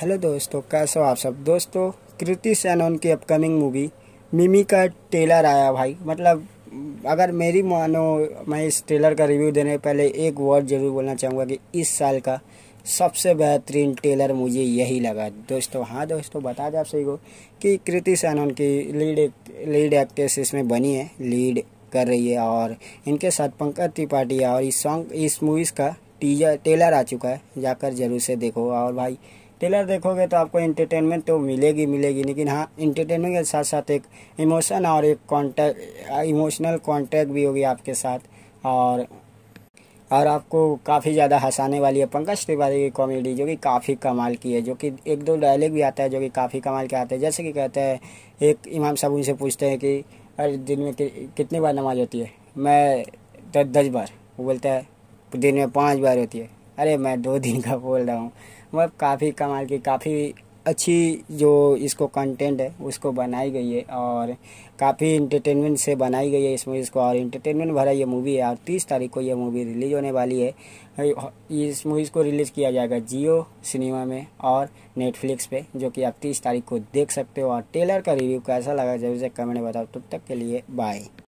hello दोस्तों कैसे हो आप सब दोस्तों कृति सैनन की अपकमिंग मूवी मिमी का ट्रेलर आया भाई मतलब अगर मेरी मानो मैं इस ट्रेलर का रिव्यू देने पहले एक वर्ड ज़रूर बोलना चाहूँगा कि इस साल का सबसे बेहतरीन टेलर मुझे यही लगा दोस्तों हाँ दोस्तों बता दें आप सही को कि कृति सैनन की लीड लीड एक्ट्रेस इसमें बनी है लीड कर रही है और इनके साथ पंकज त्रिपाठी और इस सॉन्ग इस मूवीज़ का टीजर टेलर आ चुका है जाकर जरूर से देखो और भाई ट्रेलर देखोगे तो आपको इंटरटेनमेंट तो मिलेगी मिलेगी लेकिन हाँ इंटरटेनमेंट के साथ साथ एक इमोशन और एक कॉन्टैक्ट इमोशनल कॉन्टैक्ट भी होगी आपके साथ और और आपको काफ़ी ज़्यादा हंसाने वाली है पंकज तिवारी की कॉमेडी जो कि काफ़ी कमाल की है जो कि एक दो डायलॉग भी आता है जो कि काफ़ी कमाल के आते हैं जैसे कि कहते हैं एक इमाम साहब उनसे पूछते हैं कि अरे दिन में कि, कितनी बार नमाज होती है मैं दस दस बार वो बोलता है दिन में पाँच बार होती है अरे मैं दो दिन का बोल रहा हूँ मतलब काफ़ी कमाल की काफ़ी अच्छी जो इसको कंटेंट है उसको बनाई गई है और काफ़ी इंटरटेनमेंट से बनाई गई है इस मूवीज़ को और इंटरटेनमेंट भरा ये मूवी है और तीस तारीख को ये मूवी रिलीज होने वाली है इस मूवीज़ को रिलीज़ किया जाएगा जियो सिनेमा में और नेटफ्लिक्स पे जो कि आप तीस तारीख को देख सकते हो और टेलर का रिव्यू कैसा लगा जरूर से कमेंट बताओ तब तक के लिए बाय